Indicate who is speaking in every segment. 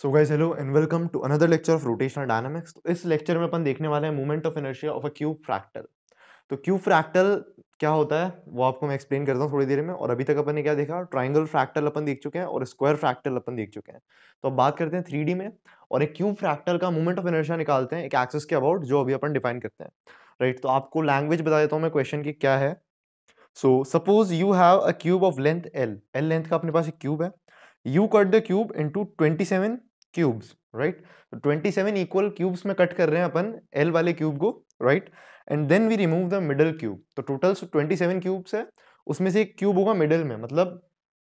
Speaker 1: So guys hello and welcome to another lecture of rotational dynamics तो इस lecture में अपन देखने वाले हैं movement of inertia of a cube fractal तो क्यूब फ्रैक्टल क्या होता है वो आपको मैं एक्सप्लेन करता हूँ थोड़ी देर में और अभी तक अपन ने क्या देखा ट्राइंगल फ्रैक्टल अपन देख चुके हैं और स्क्वायर फ्रैक्टल अपन देख चुके हैं तो अब बात करते हैं थ्री में और एक क्यूब फ्रैक्टल का मूवमेंट ऑफ इनर्शिया निकालते हैं एक एक्सेस के अबाउट जो अभी अपन डिफाइन करते हैं राइट right, तो आपको लैंग्वेज बता देता हूँ मैं क्वेश्चन की क्या है so suppose you have a cube of length L L length का अपने पास एक क्यूब है you cut the cube into twenty seven cubes right तो सेवन इक्वल क्यूब्स में कट कर रहे हैं अपन एल वाले क्यूब को right and then we remove the middle cube तो टोटल सेवन क्यूब्स है उसमें से एक क्यूब होगा मिडल में मतलब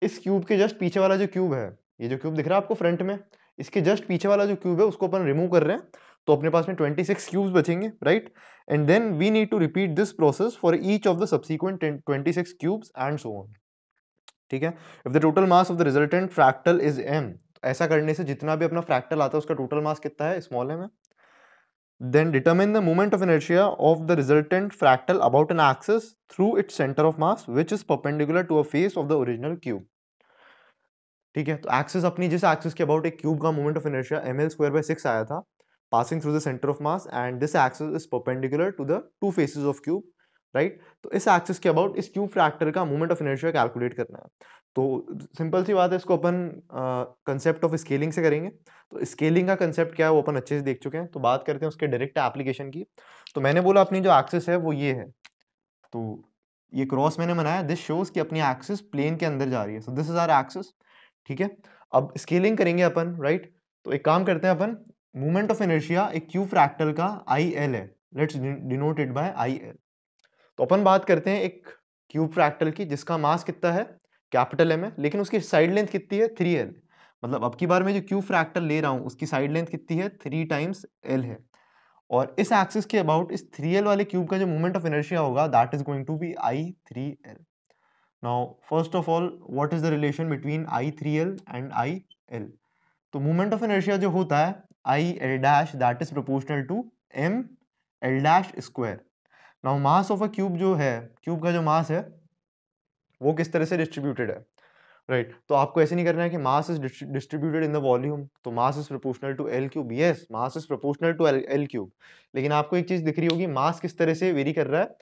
Speaker 1: इस क्यूब के जस्ट पीछे वाला जो क्यूब है ये जो क्यूब दिख रहा है आपको फ्रंट में इसके जस्ट पीछे वाला जो क्यूब है उसको अपन रिमूव कर रहे हैं तो अपने पास में ट्वेंटी सिक्स क्यूब्स बचेंगे right and then we need to repeat this process for each of the subsequent six cubes and so on ठीक है if the total mass of the resultant fractal is M ऐसा करने से जितना भी अपना fractal आता है उसका टोटल मास कितना है स्मॉल है में then determine the movement of inertia of the resultant fractal about an axis through its centre of mass which is perpendicular to a face of the original cube ठीक है तो access अपनी जिस access के about एक cube का movement of inertia M L square by six आया था passing through the centre of mass and this axis is perpendicular to the two faces of cube right तो इस एक्सेस के अबाउट इस cube फ्रैक्टर का movement of inertia calculate करना है तो सिंपल सी बात है इसको अपन कंसेप्ट ऑफ स्केलिंग से करेंगे तो स्केलिंग का कंसेप्ट क्या है वो अपन अच्छे से देख चुके हैं तो बात करते हैं उसके डायरेक्ट एप्लीकेशन की तो मैंने बोला अपनी जो एक्सेस है वो ये है तो ये क्रॉस मैंने बनाया दिस शोज कि अपनी एक्सेस प्लेन के अंदर जा रही है so this is our axis ठीक है अब स्केलिंग करेंगे अपन राइट तो एक काम करते हैं अपन मूवमेंट ऑफ एनर्जिया एक क्यू फ्रैक्टल का आई एल है let's denoted by I L तो अपन बात करते हैं एक क्यूब फ्रैक्टल की जिसका मास कितना है कैपिटल एम है लेकिन उसकी साइड लेंथ कितनी है थ्री एल मतलब अब की बार में जो क्यू फ्रैक्टर ले रहा हूँ उसकी साइड लेंथ कितनी है थ्री टाइम्स एल है और इस एक्सिस के अबाउट इस थ्री एल वाले क्यूब का जो मोमेंट ऑफ इनर्शिया होगा that is going to be I three L now first of all what is the relation between I three L and I L तो moment of inertia जो होता है I L dash that is proportional to M L dash square now mass of a cube जो है cube का जो मास है वो किस तरह से डिस्ट्रीब्यूटेड है राइट right. तो आपको ऐसे नहीं करना है कि mass is distributed in the volume तो mass is proportional to L cube yes mass is proportional to L cube लेकिन आपको एक चीज दिख रही होगी मास किस तरह से वेरी कर रहा है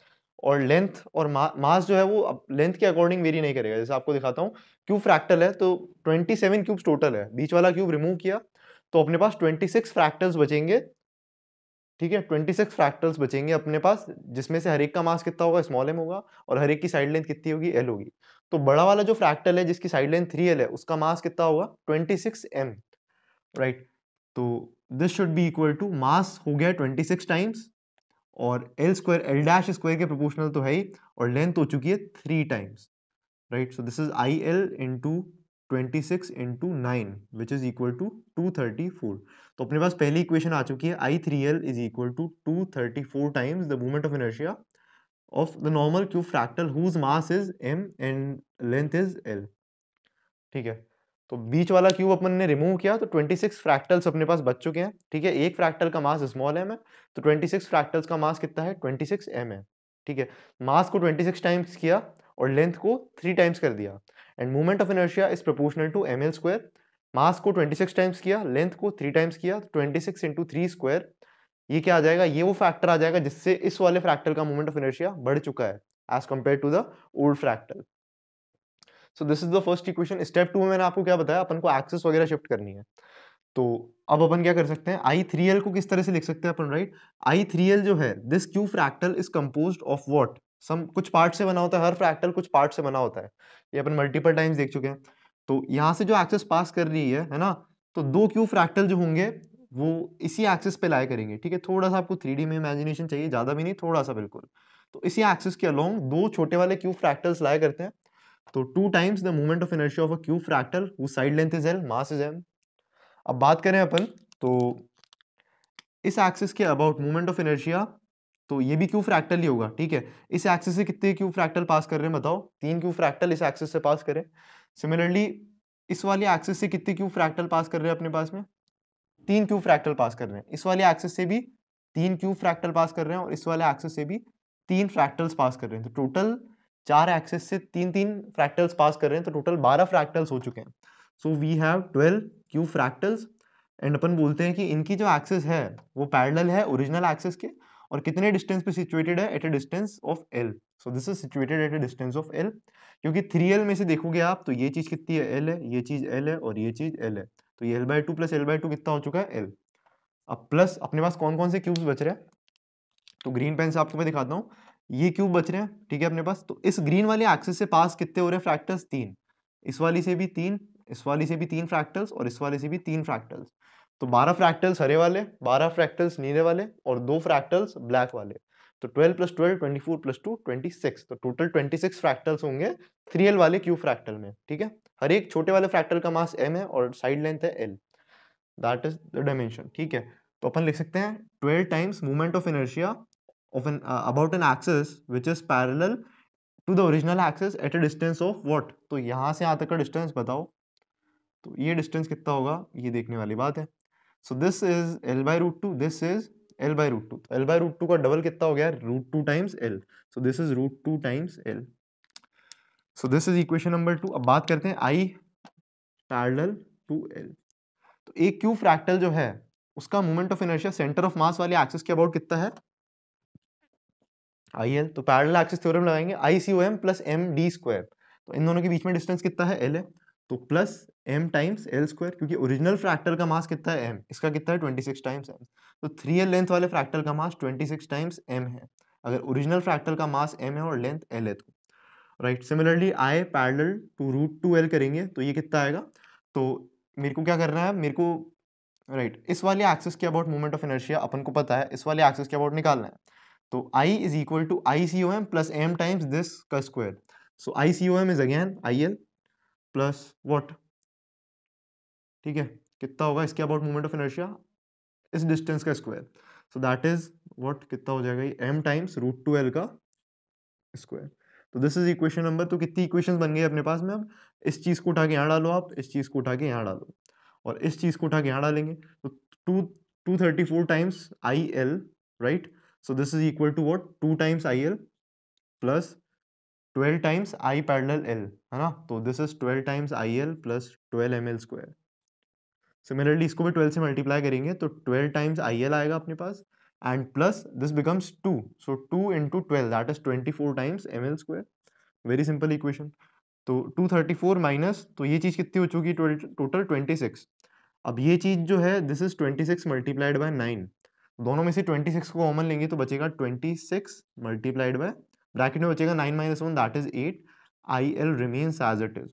Speaker 1: और लेंथ और मास जो है वो लेंथ के अकॉर्डिंग वेरी नहीं करेगा जैसे आपको दिखाता हूँ क्यूब फ्रैक्टल है तो सेवन क्यूब्स टोटल है बीच वाला क्यूब रिमूव किया तो अपने पास सिक्स फ्रैक्टल्स बचेंगे ठीक है ट्वेंटी सिक्स फ्रैक्टल्स बचेंगे अपने पास जिसमें से हर एक का मास कितना होगा स्मॉल एम होगा और हर एक की साइड लेंथ कितनी होगी एल होगी तो बड़ा वाला जो फ्रैक्टल है जिसकी साइड लेंथ थ्री एल है उसका मास कितना होगा ट्वेंटी सिक्स एम राइट तो this should be equal to mass हो गया ट्वेंटी सिक्स टाइम्स और L square L dash square के प्रोपोर्शनल तो है ही और लेंथ हो चुकी है three times right so this is I L into twenty six into nine which is equal to two thirty four तो अपने पास पहली इक्वेशन आ चुकी है I three L is equal to two thirty four times the movement of inertia of the normal cube fractal whose mass is M and length is L ठीक है तो बीच वाला क्यूब अपन ने रिमूव किया तो 26 फ्रैक्टल्स अपने पास बच चुके हैं ठीक है एक फ्रैक्टल का मास स्मॉल एम है तो 26 फ्रैक्टल्स का मास कितना है 26 एम है ठीक है मास को 26 टाइम्स किया और लेंथ को थ्री टाइम्स कर दिया and movement of inertia is proportional to M L square mass को 26 टाइम्स किया लेंथ को थ्री टाइम्स किया 26 सिक्स इंटू थ्री स्क्वायर ये क्या आ जाएगा ये वो फैक्टर आ जाएगा जिससे इस वाले फ्रैक्टर का मूवमेंट ऑफ इनर्शिया बढ़ चुका है as compared to the old fractal so this is the first equation step two में मैंने आपको क्या बताया अपन को एक्सेस वगैरह शिफ्ट करनी है तो अब अपन क्या कर सकते हैं आई थ्री एल को किस तरह से लिख सकते हैं अपन राइट आई थ्री एल जो है this cube fractal is compose of what some कुछ पार्ट से बना होता है हर फ्रैक्टल कुछ पार्ट से बना होता है ये अपन मल्टीपल टाइम्स देख चुके हैं तो यहाँ से जो एक्सेस पास कर रही है है ना तो दो क्यू फ्रैक्टल जो होंगे वो इसी एक्सेस पे लाए करेंगे ठीक है थोड़ा सा आपको थ्री में इमेजिनेशन चाहिए ज़्यादा भी नहीं थोड़ा सा बिल्कुल तो इसी एक्सेस के अलोंग दो छोटे वाले क्यू फ्रैक्टल्स लाए करते हैं तो two times the movement of energy of a cube fractal वो side length is L mass is M अब बात करें अपन तो इस एक्सिस के अबाउट मूवमेंट ऑफ एनर्जिया तो ये भी क्यू फ्रैक्टल ही होगा ठीक है इस एक्सिस से कितने क्यू फ्रैक्टल पास कर रहे हैं बताओ तीन क्यू फ्रैक्टल इस एक्सिस से पास करें सिमिलरली इस वाले एक्सिस से कितने क्यू फ्रैक्टल पास कर रहे हैं अपने पास में तीन क्यू फ्रैक्टल पास कर रहे हैं इस वाले एक्सिस से भी तीन क्यू फ्रैक्टल पास कर रहे हैं और इस वाले एक्सिस से भी तीन फ्रैक्टल्स पास कर रहे हैं तो टोटल चार एक्सिस से तीन तीन फ्रैक्टल्स पास कर रहे हैं तो टोटल बारह फ्रैक्टल्स हो चुके हैं so we have twelve cube fractals and अपन बोलते हैं कि इनकी जो एक्सेस है वो पैरेलल है ओरिजिनल एक्सेस के और कितने डिस्टेंस पे सिचुएटेड है at a distance of L so this is situated at a distance of L क्योंकि थ्री एल में से देखोगे आप तो ये चीज़ कितनी है एल है ये चीज़ एल है और ये चीज़ एल है तो ये L by two plus L by two कितना हो चुका है एल अब प्लस अपने पास कौन कौन से क्यूब्स बच रहे हैं तो ग्रीन पेन से आपको मैं दिखाता हूँ ये क्यूब बच रहे हैं ठीक है अपने पास तो इस ग्रीन वाले एक्सेस से पास कितने हो रहे हैं फ्रैक्टर्स तीन इस वाली से भी तीन इस वाली से भी तीन फ्रैक्टर्स और इस वाले से भी तीन फ्रैक्टर्स तो 12 फ्रैक्टल्स हरे वाले 12 फ्रैक्टल्स नीले वाले और दो फ्रैक्टल्स ब्लैक वाले तो 12 plus twelve twenty four plus two twenty six तो टोटल ट्वेंटी सिक्स फ्रैक्टल्स होंगे थ्री एल वाले क्यू फ्रैक्टल में ठीक है हर एक छोटे वाले फ्रैक्टल का मास एम है और साइड लेंथ है L that is the dimension ठीक है तो अपन लिख सकते हैं twelve times movement of inertia of an about an axis which is parallel to the original axis at a distance of what तो यहाँ से यहाँ तक का डिस्टेंस बताओ तो ये डिस्टेंस कितना होगा ये देखने वाली बात है so this is L by root two this is L by root two L by root two का डबल कितना हो गया root two times L so this is root two times L so this is equation number two अब बात करते हैं आई parallel to L तो एक क्यू फ्रैक्टल जो है उसका moment of inertia center of mass वाले एक्सिस के अबाउट कितना है आई एल तो पैरल एक्सिस थ्योरम लगाएंगे I C O M plus M D square तो इन दोनों के बीच में डिस्टेंस कितना है एल है तो plus M times L square क्योंकि ओरिजिनल फ्रैक्टर का मास कितना है एम इसका कितना है ट्वेंटी सिक्स टाइम्स एम तो थ्री एल लेंथ वाले फ्रैक्टर का mass twenty six times M है अगर ओरिजिनल फ्रैक्टर का मास एम है और लेंथ एल है तो right similarly I parallel to root two L करेंगे तो ये कितना आएगा तो मेरे को क्या करना है मेरे को राइट right, इस वाले एक्सेस के अबाउट मोमेंट ऑफ इनर्शिया अपन को पता है इस वाले एक्सेस के अबाउट निकालना है तो I is equal to I C O M plus M times this का square so I C O M is again I L plus what ठीक है कितना होगा इसके अबाउट मूवमेंट ऑफ इनर्शिया इस डिस्टेंस का square so that is what कितना हो जाएगा ये M times root two L का स्क्वायर तो दिस इज इक्वेशन नंबर तो कितनी इक्वेशन बन गई अपने पास में अब इस चीज़ को उठा के यहाँ डालो आप इस चीज़ को उठा के यहाँ डालो और इस चीज़ को उठा के यहाँ डालेंगे तो two two thirty four times I L right so this is equal to what two times I L plus twelve times I parallel L है ना तो this is twelve times I L plus twelve M L square similarly इसको भी twelve से multiply करेंगे तो twelve times I L आएगा अपने पास and plus this becomes two so two into twelve that is twenty four times M L square very simple equation तो two thirty four minus तो ये चीज़ कितनी हो चुकी है टोटल ट्वेंटी सिक्स अब ये चीज़ जो है this is twenty six multiplied by nine दोनों में से ट्वेंटी सिक्स को कॉमन लेंगे तो बचेगा twenty six multiplied by bracket में बचेगा nine minus one that is eight I L remains as it is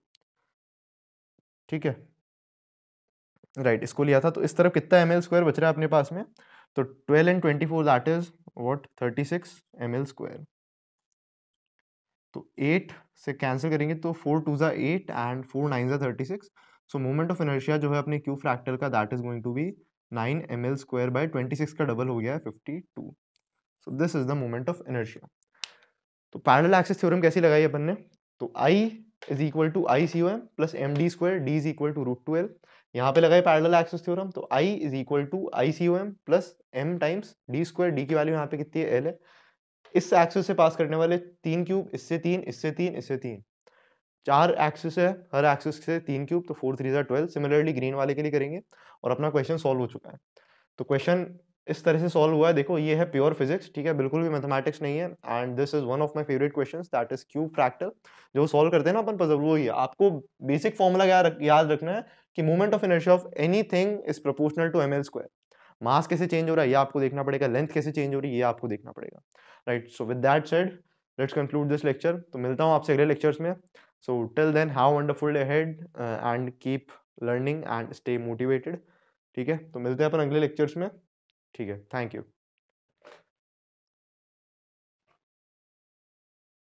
Speaker 1: ठीक है राइट right, इसको लिया था तो इस तरफ कितना एम एल स्क्वायर बच रहा है अपने पास में तो twelve and twenty four that is what thirty six M L square तो एट से कैंसिल करेंगे तो फोर टू ज़ा एट एंड फोर नाइन ज़ा thirty six so moment of inertia जो है अपने क्यू फ्रैक्टर का that is going to be nine M L square by twenty six का डबल हो गया है fifty two so this is the moment of inertia तो पैरल एक्सेस थ्योरम कैसी लगाई अपन ने तो I is equal to I C M plus M D square D is equal to root two L यहाँ पे लगाए पैरल एक्सेस थ्योरम तो I is equal to I C M plus M times D square D की value यहाँ पे कितनी है L है इस एक्सेस से पास करने वाले तीन क्यूब इससे तीन इससे तीन इससे तीन चार एक्सेस है हर एक्सेस से तीन क्यूब तो फोर थ्री ज़ा ट्वेल्व सिमिलरली ग्रीन वाले के लिए करेंगे और अपना क्वेश्चन सॉल्व हो चुका है तो क्वेश्चन इस तरह से सॉल्व हुआ है देखो ये है प्योर फिजिक्स ठीक है बिल्कुल भी मैथमेटिक्स नहीं है and this is one of my favourite questions that is cube fractal जो सॉल्व करते हैं ना अपन पजल वो ही आपको बेसिक फॉर्मूला क्या याद रखना है कि movement of inertia of anything is proportional to M L mass कैसे चेंज हो रहा है यह आपको देखना पड़ेगा लेंथ कैसे चेंज हो रही है ये आपको देखना पड़ेगा right so with that said let's conclude this lecture तो मिलता हूँ आपसे अगले लेक्चर्स में so till then have wonderful head and keep learning and stay motivated ठीक है तो मिलते हैं अपन अगले लेक्चर्स में ठीक है थैंक यू